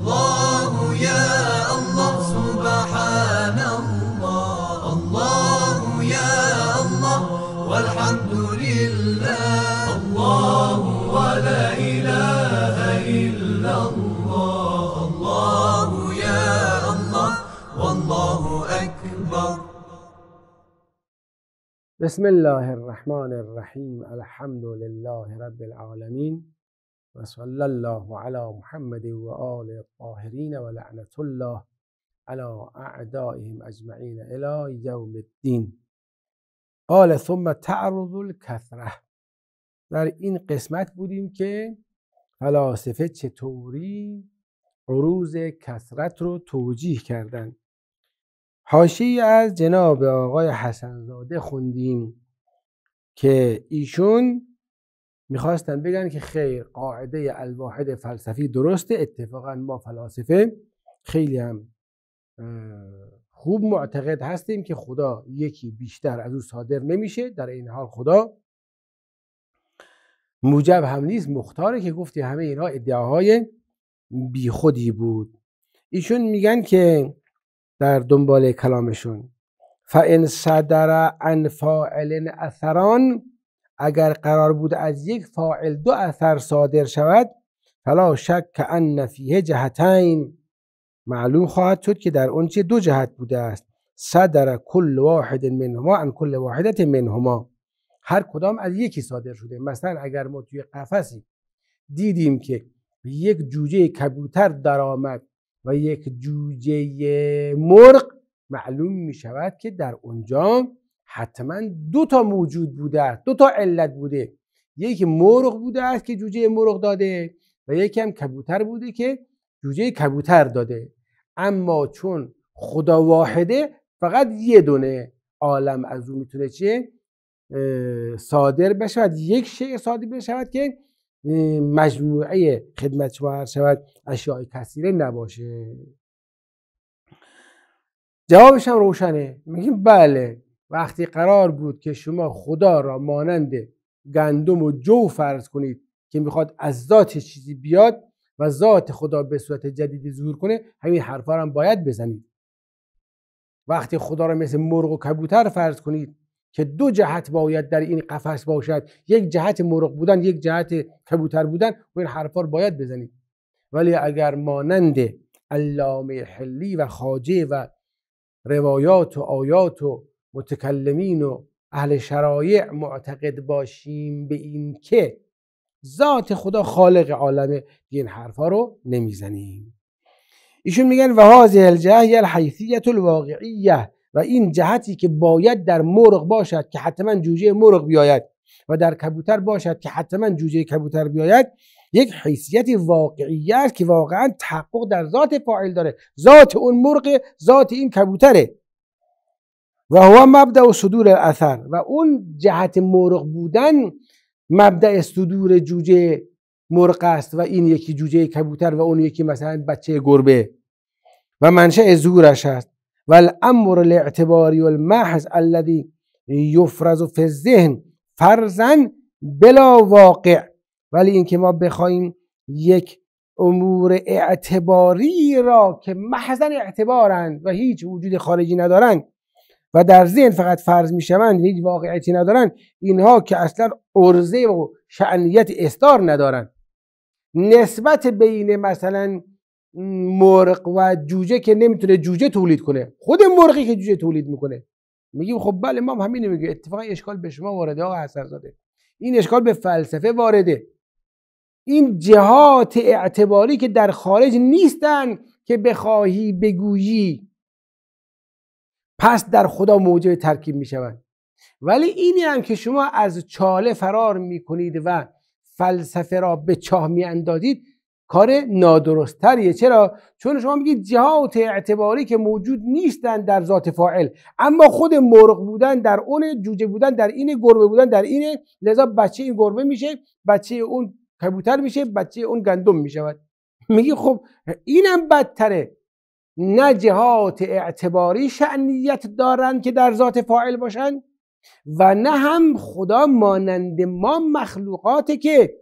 الله يا الله سبحان الله الله يا الله والحمد لله الله ولا إله إلا الله الله يا الله والله أكبر بسم الله الرحمن الرحيم الحمد لله رب العالمين و صلی الله علی محمد و آل الطاهرین و لعنت الله علی اعدائهم اجمعین الی یوم الدین قال ثم تعرض الکثره. در این قسمت بودیم که فلاسفه چطوری عروض کثرت رو توجیه کردند حاشی از جناب آقای حسنزاده خوندیم که ایشون میخواستن بگن که خیر قاعده الواحد فلسفی درسته اتفاقا ما فلاسفه خیلی هم خوب معتقد هستیم که خدا یکی بیشتر از او صادر نمیشه در این حال خدا موجب هم نیست مختاره که گفتی همه اینها ادعاهای بیخودی بود ایشون میگن که در دنبال کلامشون فان صدر عن فاعل اثران اگر قرار بود از یک فاعل دو اثر صادر شود فلا شک که ان فیه جهتین معلوم خواهد شد که در اون چه دو جهت بوده است صدر کل واحد منهما ان کل واحدت منهما هر کدام از یکی صادر شده مثلا اگر ما توی قفسی دیدیم که یک جوجه کبوتر درآمد و یک جوجه مرغ معلوم می شود که در اونجا حتما دو تا موجود بوده دو تا علت بوده یکی مرغ بوده است که جوجه مرغ داده و یکی هم کبوتر بوده که جوجه کبوتر داده اما چون خدا واحده فقط یه دونه عالم از او میتونه چیه صادر بشود یک شیء صادر بشود که مجموعه خدمت شود اشیاء کثیره نباشه جوابش هم روشنه میگیم بله وقتی قرار بود که شما خدا را مانند گندم و جو فرض کنید که میخواد از ذات چیزی بیاد و ذات خدا به صورت جدیدی ظهور کنه همین حرفا هم باید بزنید وقتی خدا را مثل مرغ و کبوتر فرض کنید که دو جهت باید در این قفس باشد یک جهت مرغ بودن یک جهت کبوتر بودن و این حرفا رو باید بزنید ولی اگر مانند علامه حلی و خاجه و روایات و آیات و متکلمین و اهل شرایع معتقد باشیم به این که ذات خدا خالق عالمه این حرفا رو نمیزنیم ایشون میگن و هاذه الجهه الحیثیت الواقعیه و این جهتی که باید در مرغ باشد که حتما جوجه مرغ بیاید و در کبوتر باشد که حتما جوجه کبوتر بیاید یک حیثیت واقعیه است که واقعا تحقق در ذات فاعل داره ذات اون مرغ ذات این کبوتره و هو مبدع صدور الاثر و اون جهت مرغ بودن مبدع صدور جوجه مرغ است و این یکی جوجه کبوتر و اون یکی مثلا بچه گربه و منشأ زورش است و الامر الاعتباری المحض الذی یفرز فی الذهن فرزن بلا واقع ولی اینکه ما بخوایم یک امور اعتباری را که محضن اعتبارند و هیچ وجود خارجی ندارند و در ذهن فقط فرض شوند هیچ واقعیتی ندارند اینها که اصلا ارزه و شعنیت استار ندارند نسبت بین مثلا مرغ و جوجه که نمیتونه جوجه تولید کنه خود مرغی که جوجه تولید میکنه میگیم خب بله ما همین میگه اتفاقا اشکال به شما وارده آقا زده. این اشکال به فلسفه وارده این جهات اعتباری که در خارج نیستن که بخواهی بگویی پس در خدا موجب ترکیب می شود ولی اینی هم که شما از چاله فرار می کنید و فلسفه را به چاه می اندادید کار نادرستریه چرا چون شما میگید جهات اعتباری که موجود نیستن در ذات فاعل اما خود مرغ بودن در اون جوجه بودن در این گربه بودن در این لذا بچه این گربه میشه بچه اون کبوتر میشه بچه اون گندم میشود میگی خب اینم بدتره نه جهات اعتباری شعنیت دارند که در ذات فاعل باشند و نه هم خدا مانند ما مخلوقاته که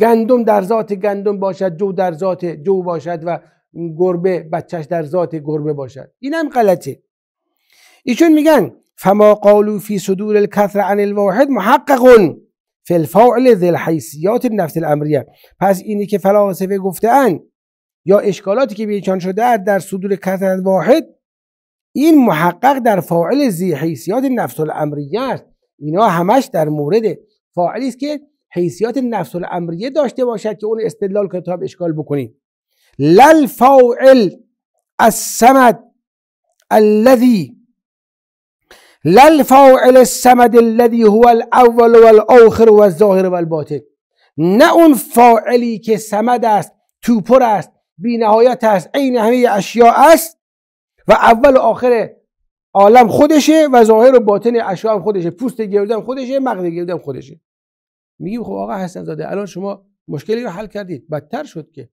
گندم در ذات گندم باشد جو در ذات جو باشد و گربه بچش در ذات گربه باشد این هم غلطه ایشون میگن فما قالو فی صدور الکثر عن الواحد محقق فی الفاعل ذی الحیثیات نفس الامریه پس اینی که فلاسفه گفتهاند یا اشکالاتی که بیچان شده در صدور کتن واحد این محقق در فاعل زی حیثیات نفس الامریه است اینا همش در مورد فاعلی است که حیثیات نفس الامریه داشته باشد که اون استدلال کتاب اشکال بکنید. لل فاعل السمد الذي لل فاعل السمد الذي هو الاول والاخر والظاهر والباطن نه اون فاعلی که سمد است توپر است بی نهایت است عین همه اشیاء است و اول و آخر عالم خودشه و ظاهر و باطن اشیاء هم خودشه پوست گردم خودشه مغز گردم خودشه میگیم خب آقا حسن زاده الان شما مشکلی رو حل کردید بدتر شد که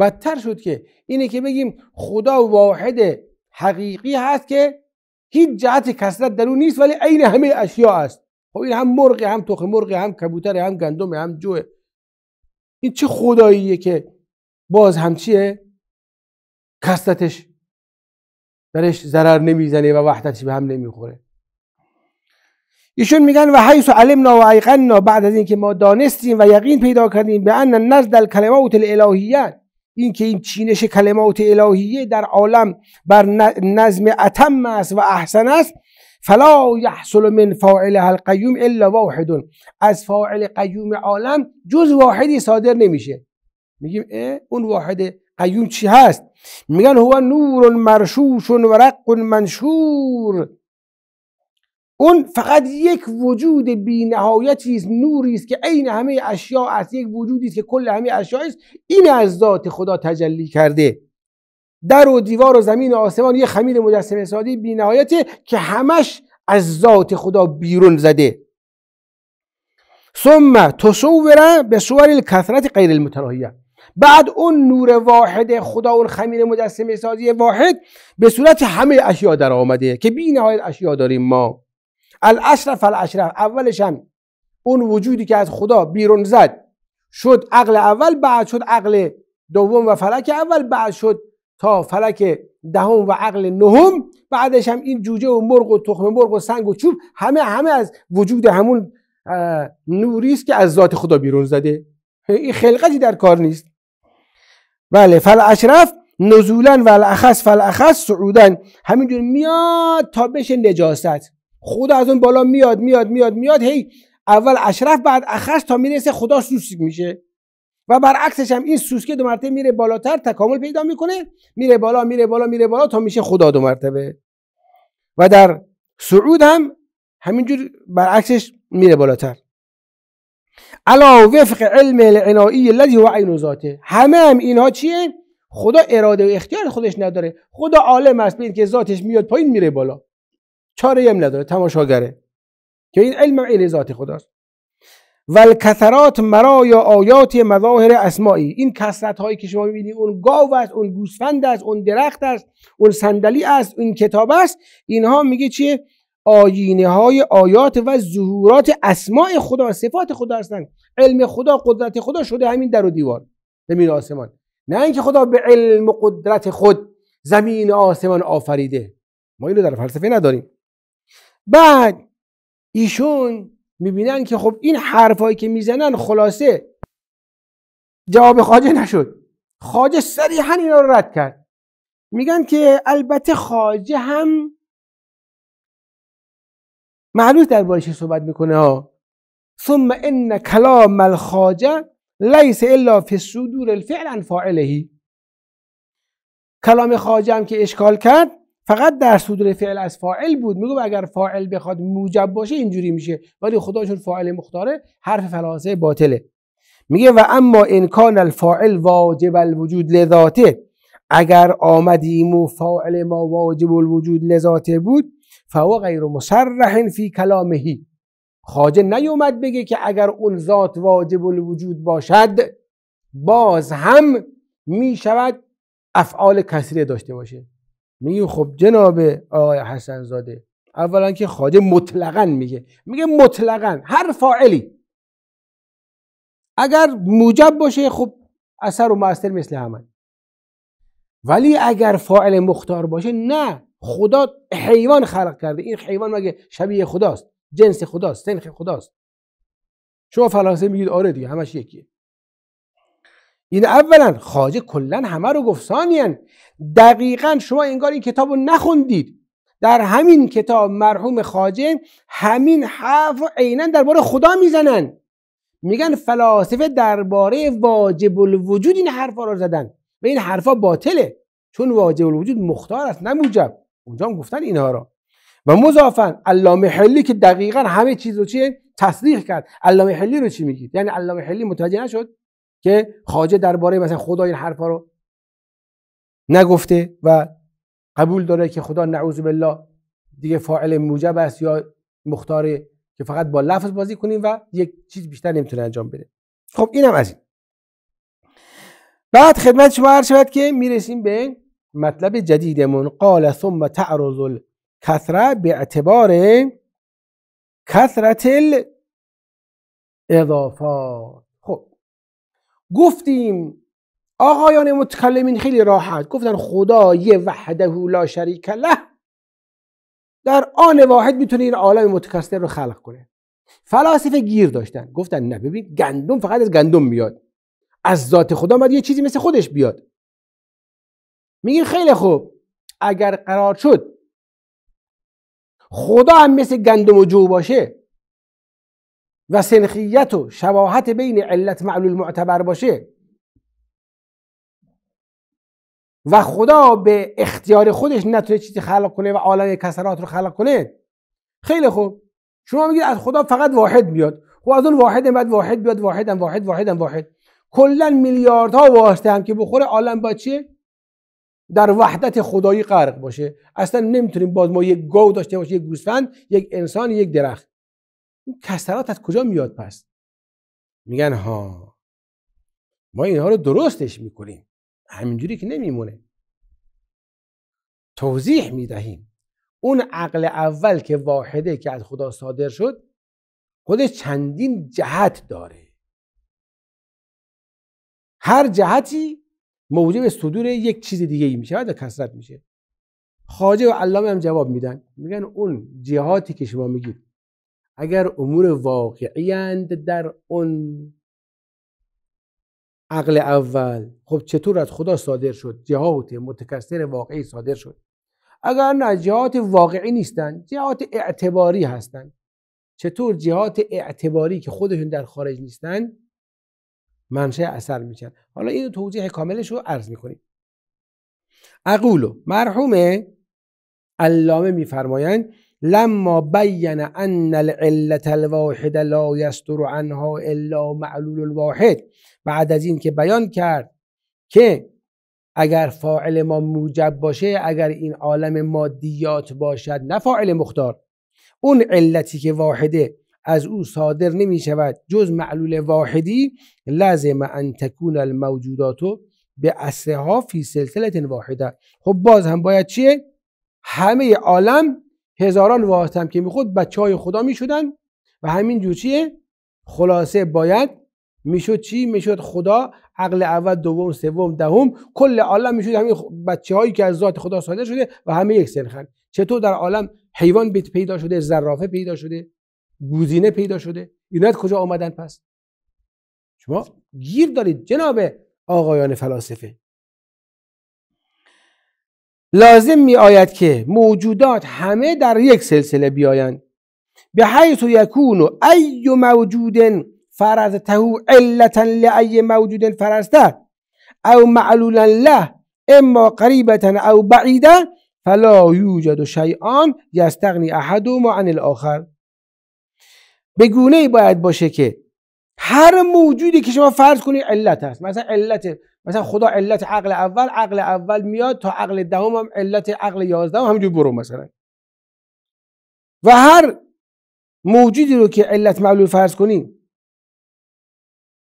بدتر شد که اینه که بگیم خدا واحد حقیقی هست که هیچ جهت کسرت در اون نیست ولی عین همه اشیاء است خب این هم مرغ هم تخم مرغ هم کبوتر هم گندم هم جوه این چه خداییه که باز هم چیه کستتش درش ضرر نمیزنه و وحدتش به هم نمیخوره ایشون میگن و حیث علمنا و ایقننا بعد از اینکه ما دانستیم و یقین پیدا کردیم به ان نزد کلمات الالهیه این که این چینش کلمات الهیه در عالم بر نظم اتم است و احسن است فلا یحصل من فاعل القیوم الا واحد از فاعل قیوم عالم جز واحدی صادر نمیشه میگیم اه اون واحد قیوم چی هست میگن هو نور مرشوش و ورق منشور اون فقط یک وجود بی است نوری است که عین همه اشیاء از یک وجودی است که کل همه اشیاء است این از ذات خدا تجلی کرده در و دیوار و زمین و آسمان یه خمیر مجسمه سادی بی که همش از ذات خدا بیرون زده ثم تصور به صور کثرت غیر المتناهیه بعد اون نور واحد خدا اون خمیر مجسمه سازی واحد به صورت همه اشیا در آمده که بین های اشیا داریم ما الاشرف الاشرف اولش هم اون وجودی که از خدا بیرون زد شد عقل اول بعد شد عقل دوم و فلک اول بعد شد تا فلک دهم و عقل نهم بعدش هم این جوجه و مرغ و تخم مرغ و سنگ و چوب همه همه از وجود همون نوری است که از ذات خدا بیرون زده این خلقتی در کار نیست بله فل اشرف نزولا و الاخص فل اخص صعودن همینجور میاد تا بشه نجاست خدا از اون بالا میاد میاد میاد میاد هی اول اشرف بعد اخص تا میرسه خدا سوسک میشه و برعکسش هم این سوسکه دو مرتبه میره بالاتر تکامل پیدا میکنه میره بالا میره بالا میره بالا تا میشه خدا دو مرتبه و در صعود هم همینجور برعکسش میره بالاتر علا وفق علم العنایی الذی و عین ذاته همه هم اینها چیه خدا اراده و اختیار خودش نداره خدا عالم است به که ذاتش میاد پایین میره بالا چاره هم نداره تماشاگره که این علم عین ذات خداست والکثرات مرا یا آیات مظاهر اسماعی این کسرت هایی که شما میبینید اون گاو است اون گوسفند است اون درخت است اون صندلی است اون کتاب است اینها میگه چیه آینه های آیات و ظهورات اسماع خدا صفات خدا هستند علم خدا قدرت خدا شده همین در و دیوار زمین آسمان نه اینکه خدا به علم و قدرت خود زمین آسمان آفریده ما اینو در فلسفه نداریم بعد ایشون میبینن که خب این حرفایی که میزنن خلاصه جواب خاجه نشد خاجه صریحا اینا رو رد کرد میگن که البته خاجه هم در بارش صحبت میکنه ها ثم ان کلام الخاجه لیس الا فی صدور الفعل عن فاعله کلام خاجهم که اشکال کرد فقط در صدور فعل از فاعل بود میگو اگر فاعل بخواد موجب باشه اینجوری میشه ولی خدا چون فاعل مختاره حرف فلاسه باطله میگه و اما انکان الفاعل واجب الوجود لذاته اگر آمدیم و فاعل ما واجب الوجود لذاته بود فهو غیر مسرح فی کلامهی خواجه نیومد بگه که اگر اون ذات واجب الوجود باشد باز هم می شود افعال کسری داشته باشه میگه خب جناب آقای حسن زاده اولا که خواجه مطلقا میگه میگه مطلقا هر فاعلی اگر موجب باشه خب اثر و مؤثر مثل همه ولی اگر فاعل مختار باشه نه خدا حیوان خلق کرده این حیوان مگه شبیه خداست جنس خداست سنخ خداست شما فلاسفه میگید آره دیگه همش یکیه این اولا خواجه کلا همه رو گفت دقیقا شما انگار این کتاب رو نخوندید در همین کتاب مرحوم خاجه همین حرف رو عینا درباره خدا میزنن میگن فلاسفه درباره واجب الوجود این حرفا رو زدن و این حرفا باطله چون واجب الوجود مختار است نه موجب اونجا هم گفتن اینها را و مضافن علامه حلی که دقیقا همه چیز رو چیه تصدیق کرد علامه حلی رو چی میگید یعنی علامه حلی متوجه نشد که خواجه درباره مثلا خدا این حرفا رو نگفته و قبول داره که خدا نعوذ بالله دیگه فاعل موجب است یا مختاره که فقط با لفظ بازی کنیم و یک چیز بیشتر نمیتونه انجام بده خب اینم از این بعد خدمت شما عرض شود که میرسیم به مطلب جدیدمون قال ثم تعرض الکثره به اعتبار کثرت الاضافات خب گفتیم آقایان متکلمین خیلی راحت گفتن خدا یه وحده لا شریک له در آن واحد میتونه این عالم متکثر رو خلق کنه فلاسفه گیر داشتن گفتن نه ببین گندم فقط از گندم میاد از ذات خدا باید یه چیزی مثل خودش بیاد میگه خیلی خوب اگر قرار شد خدا هم مثل گندم و جو باشه و سنخیت و شباهت بین علت معلول معتبر باشه و خدا به اختیار خودش نتونه چیزی خلق کنه و عالم کسرات رو خلق کنه خیلی خوب شما میگید از خدا فقط واحد میاد و خب از اون واحد بعد واحد بیاد واحدم واحد واحدم واحد, واحد, واحد. کلا میلیاردها واسطه هم که بخوره عالم با چیه در وحدت خدایی غرق باشه اصلا نمیتونیم باز ما یک گاو داشته باشیم یک گوسفند یک انسان یک درخت این کسرات از کجا میاد پس میگن ها ما اینها رو درستش میکنیم همینجوری که نمیمونه توضیح میدهیم اون عقل اول که واحده که از خدا صادر شد خودش چندین جهت داره هر جهتی موجب صدور یک چیز دیگه ای میشه و کسرت میشه خاجه و علامه هم جواب میدن میگن اون جهاتی که شما میگید اگر امور واقعی اند در اون عقل اول خب چطور از خدا صادر شد جهات متکثر واقعی صادر شد اگر نه جهات واقعی نیستن جهات اعتباری هستند چطور جهات اعتباری که خودشون در خارج نیستند منشه اثر میشن حالا این توضیح کاملش رو عرض میکنیم اقولو مرحوم علامه میفرمایند لما بین ان العلت الواحد لا یستر عنها الا معلول الواحد بعد از این که بیان کرد که اگر فاعل ما موجب باشه اگر این عالم مادیات باشد نه فاعل مختار اون علتی که واحده از او صادر نمی شود جز معلول واحدی لازم ان تکون الموجودات به اصلها فی سلسله واحده خب باز هم باید چیه همه عالم هزاران واحد هم که میخود بچه های خدا میشدن و همین جو چیه خلاصه باید میشد چی میشد خدا عقل اول دوم سوم دهم کل عالم میشد همین بچه هایی که از ذات خدا صادر شده و همه یک سنخن چطور در عالم حیوان بیت پیدا شده زرافه پیدا شده گوزینه پیدا شده اینا کجا آمدن پس شما گیر دارید جناب آقایان فلاسفه لازم می آید که موجودات همه در یک سلسله بیایند به حیث یکون ای موجود فرزته علتا لای موجود فرزته او معلولا له اما قریبتا او بعیدا فلا یوجد شیئان یستغنی احدهما عن الاخر به گونه ای باید باشه که هر موجودی که شما فرض کنید علت هست مثلا علت مثلا خدا علت عقل اول عقل اول میاد تا عقل دهم هم علت عقل یازدهم هم همینجور برو مثلا و هر موجودی رو که علت معلول فرض کنی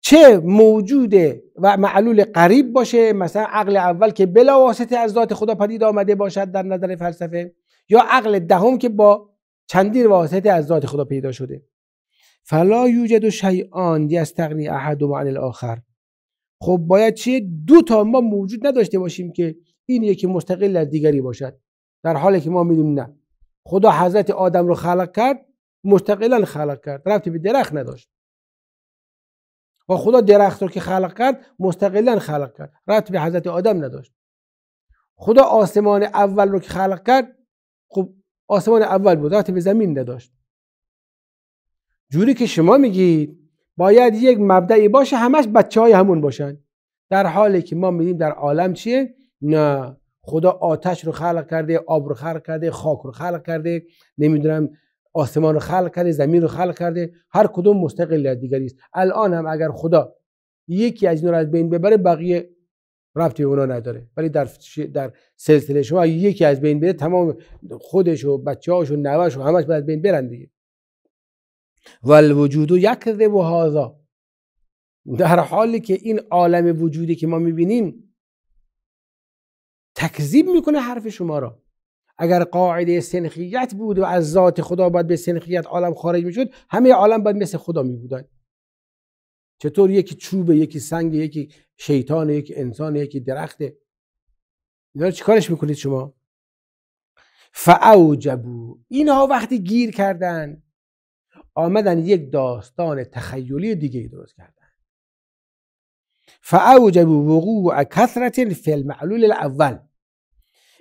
چه موجود و معلول قریب باشه مثلا عقل اول که بلا واسطه از ذات خدا پدید آمده باشد در نظر فلسفه یا عقل دهم که با چندین واسطه از ذات خدا پیدا شده فلا یوجد شیعان یستقنی احد عن الاخر خب باید چیه دو تا ما موجود نداشته باشیم که این یکی مستقل از دیگری باشد در حالی که ما میدونیم نه خدا حضرت آدم رو خلق کرد مستقلا خلق کرد رفتی به درخت نداشت و خدا درخت رو که خلق کرد مستقلا خلق کرد رفت به حضرت آدم نداشت خدا آسمان اول رو که خلق کرد خب آسمان اول بود رفت به زمین نداشت جوری که شما میگید باید یک مبدعی باشه همش بچه های همون باشن در حالی که ما میدیم در عالم چیه نه خدا آتش رو خلق کرده آب رو خلق کرده خاک رو خلق کرده نمیدونم آسمان رو خلق کرده زمین رو خلق کرده هر کدوم مستقل از دیگری است الان هم اگر خدا یکی از این رو از بین ببره بقیه رفتی به اونا نداره ولی در در سلسله شما یکی از بین بره تمام خودش و بچه‌هاش و نوه‌ش و همش باید بین برن دیگه و الوجود یکذب و هذا در حالی که این عالم وجودی که ما میبینیم تکذیب میکنه حرف شما را اگر قاعده سنخیت بود و از ذات خدا باید به سنخیت عالم خارج میشد همه عالم باید مثل خدا میبودن چطور یکی چوبه یکی سنگ یکی شیطان یکی انسان یکی درخته اینا چیکارش میکنید شما فاوجبو اینها وقتی گیر کردن آمدن یک داستان تخیلی دیگه ای درست کردن فاوجب وقوع کثرت فی المعلول الاول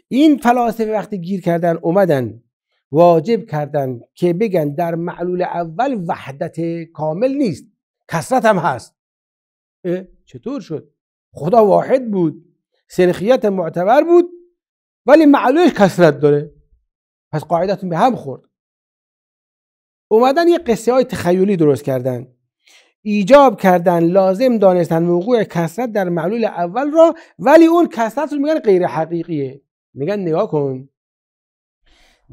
این فلاسفه وقتی گیر کردن اومدن واجب کردن که بگن در معلول اول وحدت کامل نیست کسرت هم هست چطور شد خدا واحد بود سرخیت معتبر بود ولی معلولش کسرت داره پس قاعدتون به هم خورد اومدن یه قصه های تخیلی درست کردن ایجاب کردن لازم دانستن وقوع کسرت در معلول اول را ولی اون کسرت رو میگن غیر حقیقیه میگن نگاه کن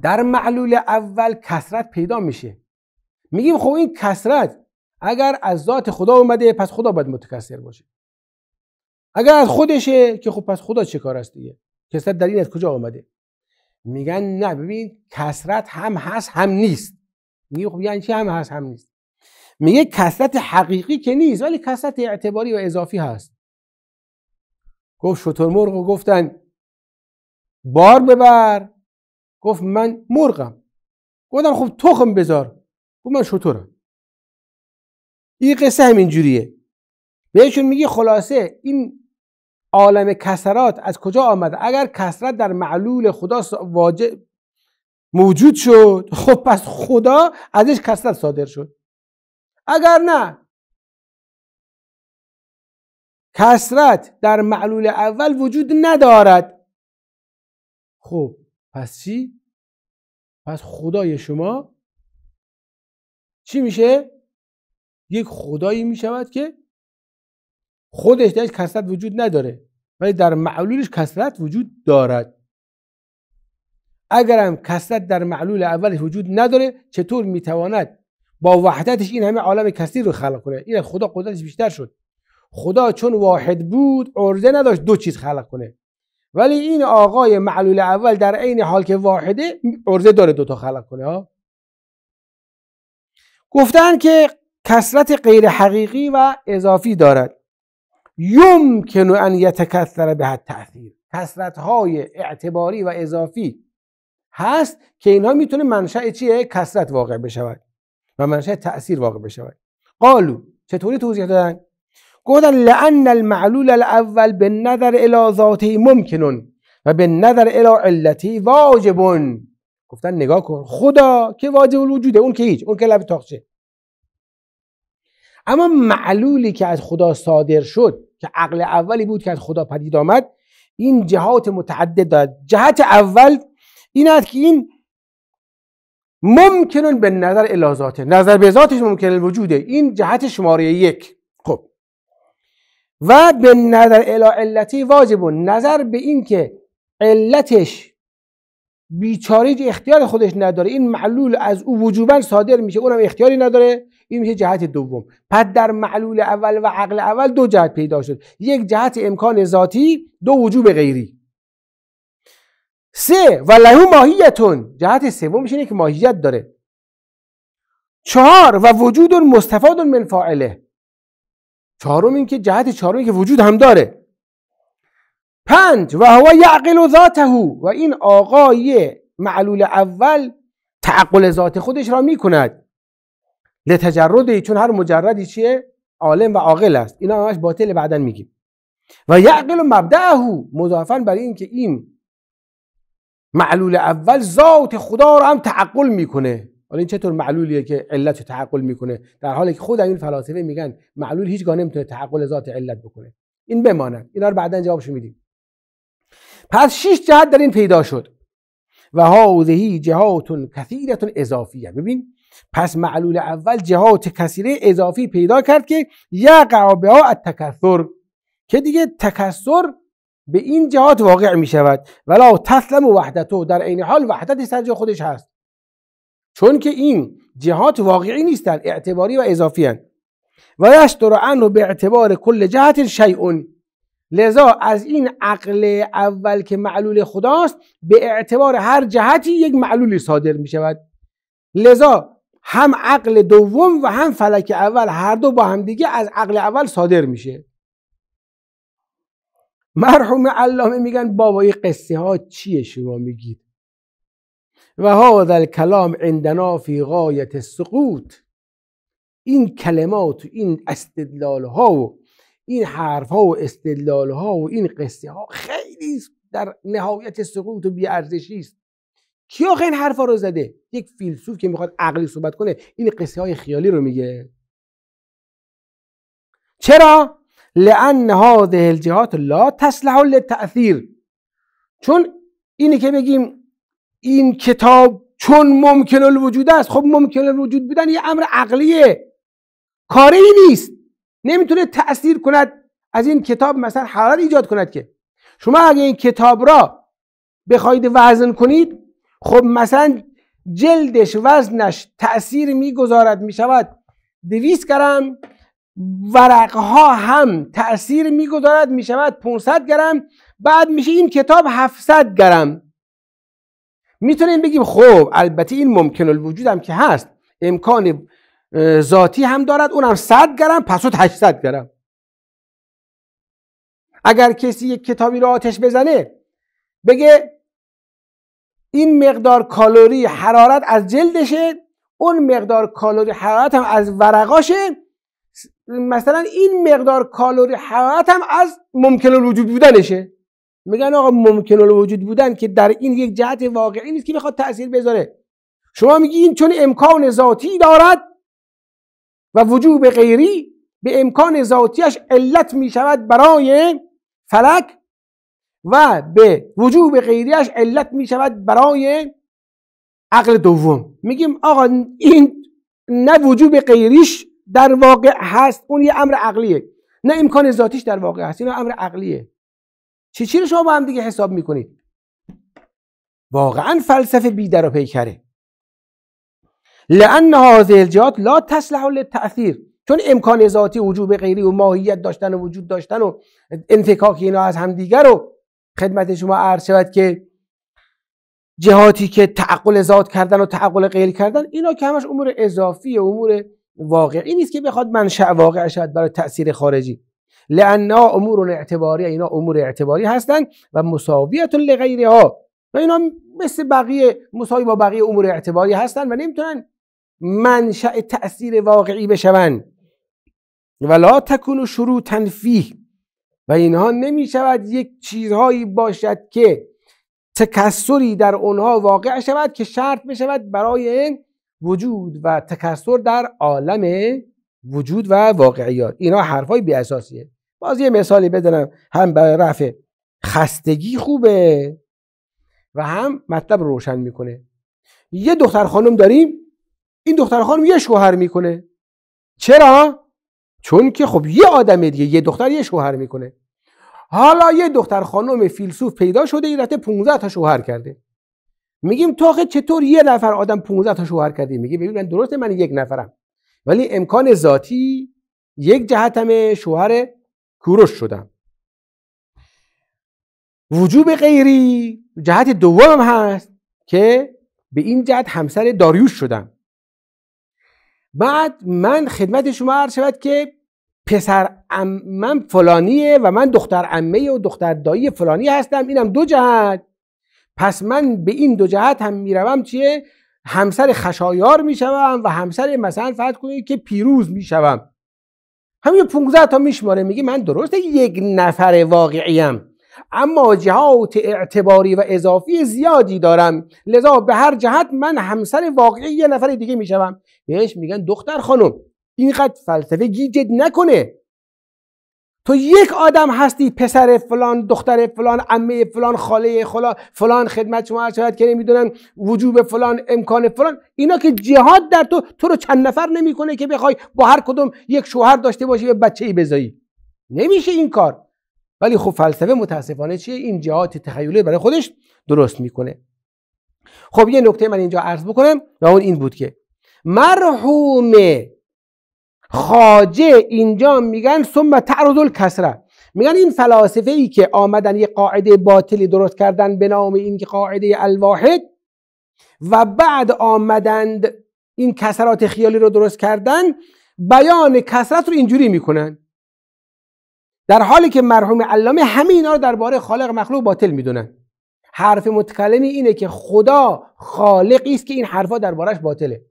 در معلول اول کسرت پیدا میشه میگیم خب این کسرت اگر از ذات خدا اومده پس خدا باید متکسر باشه اگر از خودشه که خب پس خدا چه کار است دیگه کسرت در این از کجا اومده میگن نه ببین کسرت هم هست هم نیست میگه خب یعنی چی هم هست هم نیست میگه کسرت حقیقی که نیست ولی کسرت اعتباری و اضافی هست گفت شطور مرغ گفتن بار ببر گفت من مرغم گفتن خب تخم بذار گفت من شطورم این قصه همین جوریه بهشون میگه خلاصه این عالم کسرات از کجا آمده اگر کسرت در معلول خدا واجب موجود شد خب پس خدا ازش کسرت صادر شد اگر نه کسرت در معلول اول وجود ندارد خب پس چی؟ پس خدای شما چی میشه؟ یک خدایی میشود که خودش درش کسرت وجود نداره ولی در معلولش کسرت وجود دارد اگرم کسرت در معلول اولش وجود نداره چطور میتواند با وحدتش این همه عالم کثیر رو خلق کنه این خدا قدرتش بیشتر شد خدا چون واحد بود عرضه نداشت دو چیز خلق کنه ولی این آقای معلول اول در عین حال که واحده عرضه داره دوتا خلق کنه ها گفتن که کسرت غیر حقیقی و اضافی دارد یمکن ان یتکثر به تاثیر کسرت های اعتباری و اضافی هست که اینا میتونه منشأ چیه کسرت واقع بشود و منشأ تاثیر واقع بشود قالو چطوری توضیح دادن گفتن لان المعلول الاول به نظر الى ذاته ممکنون و به نظر الی علتی واجبون گفتن نگاه کن خدا که واجب الوجوده اون که هیچ اون که لب تاخچه اما معلولی که از خدا صادر شد که عقل اولی بود که از خدا پدید آمد این جهات متعدد جهت اول این است که این ممکنون به نظر الازاته نظر به ذاتش ممکن وجوده این جهت شماره یک خب و به نظر الا علتی واجب نظر به این که علتش بیچاری اختیار خودش نداره این معلول از او وجوبا صادر میشه اونم اختیاری نداره این میشه جهت دوم پس در معلول اول و عقل اول دو جهت پیدا شد یک جهت امکان ذاتی دو وجوب غیری سه و لهو ماهیتون جهت سومش اینه که ماهیت داره چهار و وجود مستفاد من فاعله چهارم این که جهت چهارم که وجود هم داره پنج و هو یعقل ذاته و این آقای معلول اول تعقل ذات خودش را می کند لتجرده چون هر مجردی چیه عالم و عاقل است اینا همش باطل بعدن میگیم و یعقل مبدعه مضافا برای که این معلول اول ذات خدا رو هم تعقل میکنه حالا این چطور معلولیه که علت رو تعقل میکنه در حالی که خود این فلاسفه میگن معلول هیچگاه نمیتونه تعقل ذات علت بکنه این بماند اینا رو بعدا جوابشو میدیم پس شش جهت در این پیدا شد و هاذهی جهات کثیرت اضافیه ببین پس معلول اول جهات کثیره اضافی پیدا کرد که یا ها التکثر که دیگه تکثر به این جهات واقع می شود ولا تسلم وحدتو در عین حال وحدت سر خودش هست چون که این جهات واقعی نیستن اعتباری و اضافی هن. و یشتر عنه به اعتبار کل جهت شیعون لذا از این عقل اول که معلول خداست به اعتبار هر جهتی یک معلولی صادر می شود لذا هم عقل دوم و هم فلک اول هر دو با هم دیگه از عقل اول صادر میشه مرحوم علامه میگن بابا قصه ها چیه شما میگید و هذا الکلام عندنا فی غایت سقوط این کلمات و این استدلال ها و این حرف ها و استدلال ها و این قصه ها خیلی در نهایت سقوط و بیارزشی است کی آخه این حرفا رو زده یک فیلسوف که میخواد عقلی صحبت کنه این قصه های خیالی رو میگه چرا لان هذه الجهات لا تصلح للتأثیر چون اینه که بگیم این کتاب چون ممکن الوجود است خب ممکن الوجود بودن یه امر عقلیه کاری نیست نمیتونه تأثیر کند از این کتاب مثلا حرارت ایجاد کند که شما اگه این کتاب را بخواید وزن کنید خب مثلا جلدش وزنش تأثیر میگذارد میشود دویست گرم ها هم تاثیر میگذارد میشود 500 گرم بعد میشه این کتاب 700 گرم میتونیم بگیم خب البته این ممکن الوجود هم که هست امکان ذاتی هم دارد اونم 100 گرم پس 800 گرم اگر کسی یک کتابی رو آتش بزنه بگه این مقدار کالری حرارت از جلدشه اون مقدار کالوری حرارت هم از ورقاشه مثلا این مقدار کالری حرارت هم از ممکن الوجود بودنشه میگن آقا ممکن الوجود بودن که در این یک جهت واقعی نیست که بخواد تاثیر بذاره شما میگی این چون امکان ذاتی دارد و وجوب غیری به امکان ذاتیش علت میشود برای فلک و به وجوب غیریش علت میشود برای عقل دوم میگیم آقا این نه وجوب غیریش در واقع هست اون یه امر عقلیه نه امکان ذاتیش در واقع هست اینا امر عقلیه چی چی رو شما با هم دیگه حساب میکنید واقعا فلسفه بی در و پیکره لان هذه الجهات لا تصلح للتاثیر چون امکان ذاتی وجوب غیری و ماهیت داشتن و وجود داشتن و انفکاک اینا از همدیگر رو خدمت شما عرض شود که جهاتی که تعقل ذات کردن و تعقل غیر کردن اینا که همش امور اضافی امور واقعی نیست که بخواد منشأ واقع شود برای تاثیر خارجی لعنا امور اعتباری اینا امور اعتباری هستند و مساویت لغیرها و اینا مثل بقیه مساوی با بقیه امور اعتباری هستند و نمیتونن منشأ تاثیر واقعی بشوند ولا تکون شروع تنفیه و اینها نمیشود یک چیزهایی باشد که تکسری در اونها واقع شود که شرط بشود برای وجود و تکسر در عالم وجود و واقعیات اینا حرفای بی اساسیه باز یه مثالی بدنم هم به رفع خستگی خوبه و هم مطلب روشن میکنه یه دختر خانم داریم این دختر خانم یه شوهر میکنه چرا چون که خب یه آدم دیگه یه دختر یه شوهر میکنه حالا یه دختر خانم فیلسوف پیدا شده این رفته 15 تا شوهر کرده میگیم تو آخه چطور یه نفر آدم 15 تا شوهر کردی میگه ببین من درسته من یک نفرم ولی امکان ذاتی یک جهتم شوهر کوروش شدم وجوب غیری جهت دوم هست که به این جهت همسر داریوش شدم بعد من خدمت شما عرض شود که پسر ام من فلانیه و من دختر عمه و دختر دایی فلانی هستم اینم دو جهت پس من به این دو جهت هم میروم چیه همسر خشایار میشوم و همسر مثلا فرض کنید که پیروز میشوم همین 15 تا میشماره میگه من درسته یک نفر واقعیم اما جهات اعتباری و اضافی زیادی دارم لذا به هر جهت من همسر واقعی یه نفر دیگه میشوم بهش میگن دختر خانم اینقدر فلسفه گیجت نکنه تو یک آدم هستی پسر فلان دختر فلان عمه فلان خاله خلا فلان خدمت شما شاید که نمیدونن وجوب فلان امکان فلان اینا که جهاد در تو تو رو چند نفر نمیکنه که بخوای با هر کدوم یک شوهر داشته باشی به بچه ای بزایی نمیشه این کار ولی خب فلسفه متاسفانه چیه این جهات تخیلی برای خودش درست میکنه خب یه نکته من اینجا عرض بکنم و اون این بود که مرحوم خاجه اینجا میگن ثم تعرض الکسره میگن این فلاسفه ای که آمدن یه قاعده باطلی درست کردن به نام این قاعده الواحد و بعد آمدند این کسرات خیالی رو درست کردن بیان کسرت رو اینجوری میکنن در حالی که مرحوم علامه همه اینا رو درباره خالق مخلوق باطل میدونن حرف متکلمی اینه که خدا خالقی است که این حرفا دربارش باطله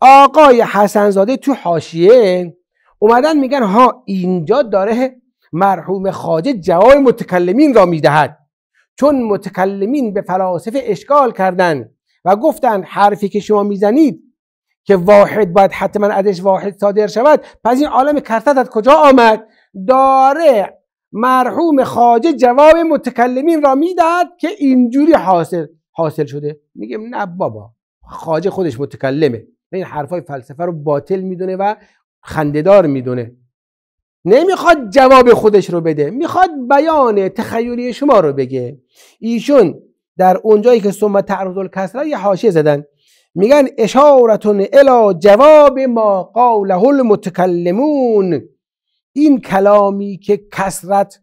آقای حسنزاده تو حاشیه اومدن میگن ها اینجا داره مرحوم خاجه جواب متکلمین را میدهد چون متکلمین به فلاسفه اشکال کردند و گفتند حرفی که شما میزنید که واحد باید حتما ازش واحد صادر شود پس این عالم کرتت از کجا آمد داره مرحوم خاجه جواب متکلمین را میدهد که اینجوری حاصل حاصل شده میگم نه بابا خاجه خودش متکلمه این حرفای فلسفه رو باطل میدونه و خندهدار میدونه نمیخواد جواب خودش رو بده میخواد بیان تخیلی شما رو بگه ایشون در اونجایی که ثم تعرض الکسره یه حاشیه زدن میگن اشارتون الا جواب ما قاله المتکلمون این کلامی که کسرت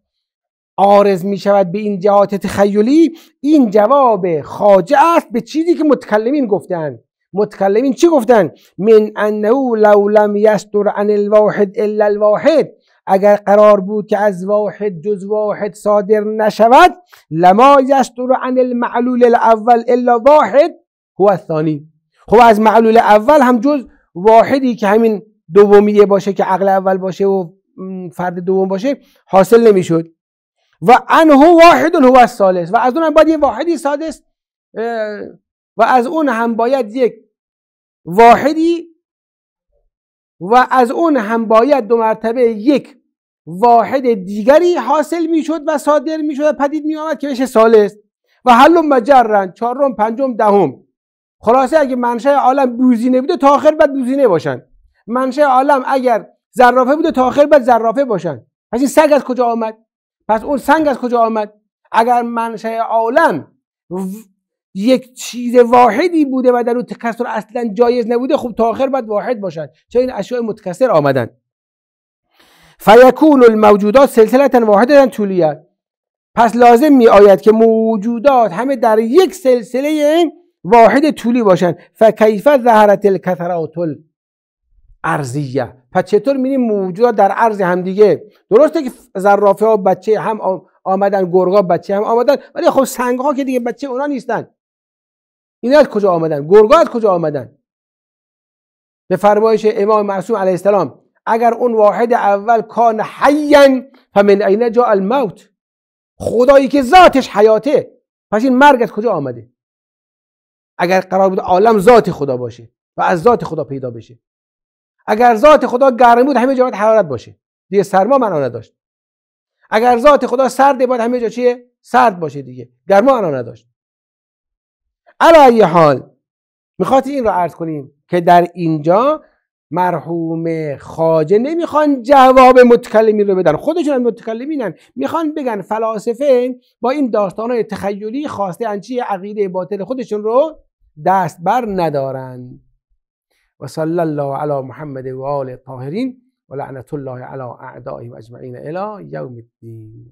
آرز میشود به این جهات تخیلی این جواب خاجه است به چیزی که متکلمین گفتند متکلمین چی گفتن من انه لو لم یستر عن الواحد الا الواحد اگر قرار بود که از واحد جز واحد صادر نشود لما یستر عن المعلول الاول الا واحد هو الثانی خب از معلول اول هم جز واحدی که همین دومیه باشه که عقل اول باشه و فرد دوم باشه حاصل نمیشد و انه واحد هو الثالث و از اونم باید یه واحدی سادس و از اون هم باید یک واحدی و از اون هم باید دو مرتبه یک واحد دیگری حاصل میشد و صادر میشد و پدید می آمد که بشه سالست و حل مجرن چهارم پنجم دهم خلاصه اگه منشه عالم بوزینه بوده تا آخر بعد بوزینه باشن منشه عالم اگر زرافه بوده تا آخر بعد زرافه باشن پس این سگ از کجا آمد پس اون سنگ از کجا آمد اگر منشه عالم یک چیز واحدی بوده و در اون تکسر اصلا جایز نبوده خب تا آخر باید واحد باشد چون این اشیاء متکسر آمدن فیکون الموجودات سلسله واحده طولیه پس لازم می آید که موجودات همه در یک سلسله واحد طولی باشند فکیف ظهرت الکثرات ارزیه پس چطور میریم موجودات در عرض همدیگه درسته که زرافه ها بچه هم آمدن گرگا بچه هم آمدن ولی خب سنگ ها که دیگه بچه اونا نیستن اینا از کجا آمدن گرگا از کجا آمدن به فرمایش امام معصوم علیه السلام اگر اون واحد اول کان حیان فمن اینه جا الموت خدایی که ذاتش حیاته پس این مرگ از کجا آمده اگر قرار بود عالم ذات خدا باشه و از ذات خدا پیدا بشه اگر ذات خدا گرم بود همه جا باید حرارت باشه دیگه سرما معنا نداشت اگر ذات خدا سرده باید همه جا چیه سرد باشه دیگه گرما معنا نداشت یه حال میخواد این رو عرض کنیم که در اینجا مرحوم خاجه نمیخوان جواب متکلمین رو بدن خودشون هم متکلمینن میخوان بگن فلاسفه با این های تخیلی خواسته انچی عقیده باطل خودشون رو دست بر ندارن و صلی الله علی محمد و آل طاهرین و لعنت الله علی و اجمعین الی یوم الدین